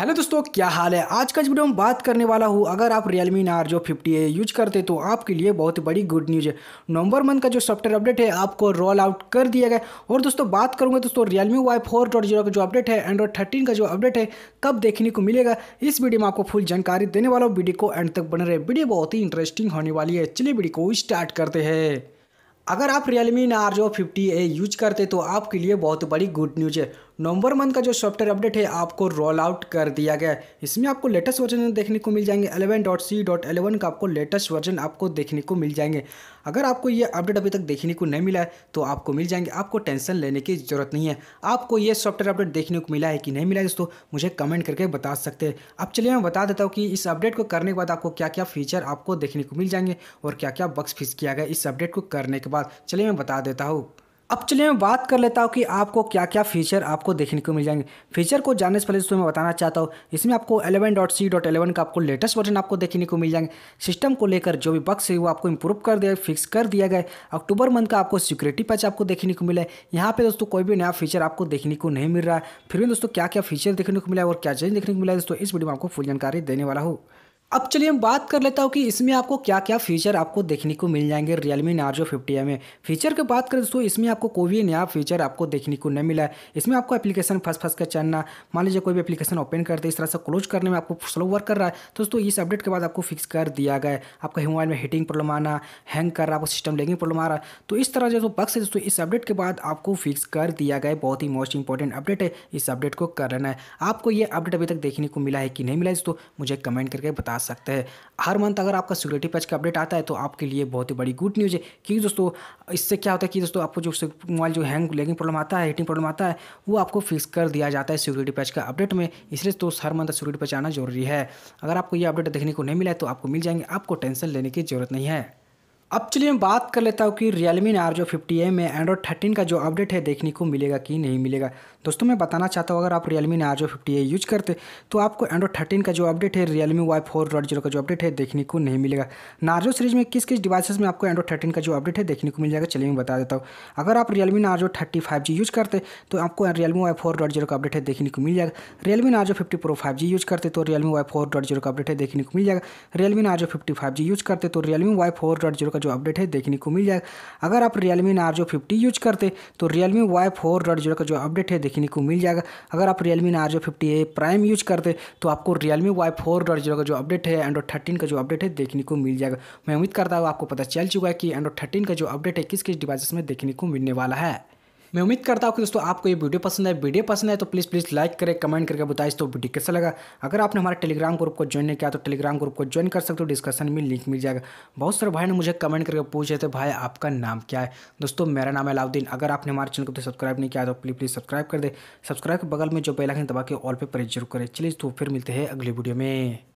hello दोस्तों क्या हाल है आज का इस वीडियो में बात करने वाला हूँ अगर आप रियलमी नार जो फिफ्टी ए यूज करते तो आपके लिए बहुत बड़ी गुड न्यूज़ है नवंबर मंथ का जो सॉफ्टवेयर अपडेट है आपको रोल आउट कर दिया गया और दोस्तों बात करूँगा दोस्तों Realme Y four dot zero का जो अपडेट है एंड्रॉइड थर्टीन का जो अपडेट है कब देखने को मिलेगा इस वीडियो में आपको फुल जानकारी देने वाला हूँ वीडियो को एंड तक बने रहे वीडियो बहुत ही इंटरेस्टिंग होने वाली है चलिए वीडियो को स्टार्ट करते हैं अगर आप रियलमी नार जो फिफ्टी ए यूज करते तो आपके लिए बहुत बड़ी गुड न्यूज़ है नवंबर मंथ का जो सॉफ्टवेयर अपडेट है आपको रोल आउट कर दिया गया है इसमें आपको लेटेस्ट वर्जन देखने को मिल जाएंगे eleven dot C dot eleven का आपको लेटेस्ट वर्जन आपको देखने को मिल जाएंगे अगर आपको ये अपडेट अभी तक देखने को नहीं मिला है तो आपको मिल जाएंगे आपको टेंशन लेने की जरूरत नहीं है आपको ये सॉफ्टवेयर अपडेट देखने को मिला है कि नहीं मिला दोस्तों मुझे कमेंट करके बता सकते हैं अब चलिए मैं बता देता हूँ कि इस अपडेट को करने के बाद आपको क्या क्या फीचर आपको देखने को मिल जाएंगे और क्या क्या बक्स फिक्स किया गया इस अपडेट को करने के बाद चलिए मैं बता देता हूँ अब चलिए मैं बात कर लेता हूँ कि आपको क्या क्या फीचर आपको देखने को मिल जाएंगे फीचर को जानने से पहले दोस्तों मैं बताना चाहता हूँ इसमें आपको eleven dot C dot eleven का आपको लेटेस्ट वर्जन आपको देखने को मिल जाएंगे सिस्टम को लेकर जो भी बक्स है वो आपको इंप्रूव कर दिया फिक्स कर दिया गया अक्टूबर मंथ का आपको सिक्योरिटी पैच आपको देखने को मिला है यहाँ पर दोस्तों कोई भी नया फीचर आपको देखने को नहीं मिल रहा है फिर भी दोस्तों क्या क्या फीचर देखने को मिला है और क्या चेंज देखने को मिला है दोस्तों इस वीडियो में आपको फुल जानकारी देने वाला हूँ अब चलिए हम बात कर लेता हूँ कि इसमें आपको क्या क्या फीचर आपको देखने को मिल जाएंगे Realme Narzo fifty M feature की बात करें दोस्तों इसमें आपको कोई भी नया फीचर आपको देखने को नहीं मिला है इसमें आपको एप्लीकेशन फंस फंस कर चलना मान लीजिए कोई भी एप्लीकेशन ओपन करते इस तरह से क्लोज करने में आपको स्लो वर्क कर रहा है तो दोस्तों इस अपडेट के बाद आपको फिक्स कर दिया गया है आपका मोबाइल में हीटिंग प्रॉब्लम आना हैंग कर रहा है आपको सिस्टम लेगिंग प्रॉब्लम आ रहा है तो इस तरह जो बक्स है दोस्तों इस अपडेट के बाद आपको फिक्स कर दिया गया है बहुत ही मोस्ट इंपॉर्टेंट अपडेट है इस अपडेट को कर लेना है आपको ये अपडेट अभी तक देखने को मिला है कि नहीं मिला है दोस्तों मुझे कमेंट करके बता सकते हैं हर मंथ अगर आपका सिक्योरिटी पैच का अपडेट आता है तो आपके लिए बहुत ही बड़ी गुड न्यूज़ है क्योंकि दोस्तों इससे क्या होता है कि दोस्तों आपको जो मोबाइल जो हैंग लेगिंग प्रॉब्लम आता है हीटिंग प्रॉब्लम आता है वो आपको फिक्स कर दिया जाता है सिक्योरिटी पैच का अपडेट में इसलिए तो हर मंथ सिक्योरिटी पैच आना जरूरी है अगर आपको ये अपडेट देखने को नहीं मिला है तो आपको मिल जाएंगे आपको टेंशन लेने की जरूरत नहीं है अब चलिए मैं बात कर लेता हूँ कि Realme Narzo fifty A में Android थर्टीन का जो अपडेट है देखने को मिलेगा कि नहीं मिलेगा दोस्तों मैं बताना चाहता हूँ अगर आप Realme Narzo fifty A use करते तो आपको Android थर्टीन का जो अपडेट है Realme Y four dot zero का जो अपडेट है देखने को नहीं मिलेगा नार्जो सीरीज में किस किस डिवाइसेस में आपको एंड्रॉयड थर्टीन का जो अपडेट है देखने को मिल जाएगा चलिए मैं बता देता हूँ अगर आप Realme Narzo thirty five G use करते तो आपको Realme Y four dot zero का अपडेट है देखने को मिल जाएगा Realme R fifty pro five G use करते तो Realme Y four dot zero का अपडेट है देखने को मिल जाएगा Realme R fifty five G use करते तो Realme Y four dot zero का तो का जो अपडेट है देखने को मिल जाएगा अगर आप रियलमी नार्जो फिफ्टी यूज करते तो Realme Y four dot zero का जो अपडेट है देखने को मिल जाएगा अगर आप Realme Narzo fifty A prime use करते तो आपको Realme Y four dot zero का जो अपडेट है एंड्रॉड थर्टीन का जो अपडेट है देखने को मिल जाएगा मैं उम्मीद करता हूँ आपको पता चल चुका है कि एंड्रॉड थर्टीन का जो अपडेट है किस किस डिवाइस में देखने को मिलने वाला है मैं उम्मीद करता हूँ कि दोस्तों आपको ये वीडियो पसंद है वीडियो पसंद है तो प्लीज़ प्लीज़ लाइक करें कमेंट करके बताइए तो वीडियो कैसा लगा अगर आपने हमारे टेलीग्राम ग्रुप को ज्वाइन नहीं किया तो टेलीग्राम ग्रुप को ज्वाइन कर सकते हो डिस्कशन में लिंक मिल जाएगा बहुत सारे भाई ने मुझे कमेंट करके पूछ थे भाई आपका नाम क्या है दोस्तों मेरा नाम है अलाउद्दीन अगर आपने हमारे चैनल को तो सब्सक्राइब नहीं किया तो प्लीज़ प्लीज़ सब्सक्राइब कर दे सब्सक्राइब के बगल में जो बेलाइन दबा के ऑल पे प्रेस जरूर करें चलिए तो फिर मिलते हैं अगले वीडियो में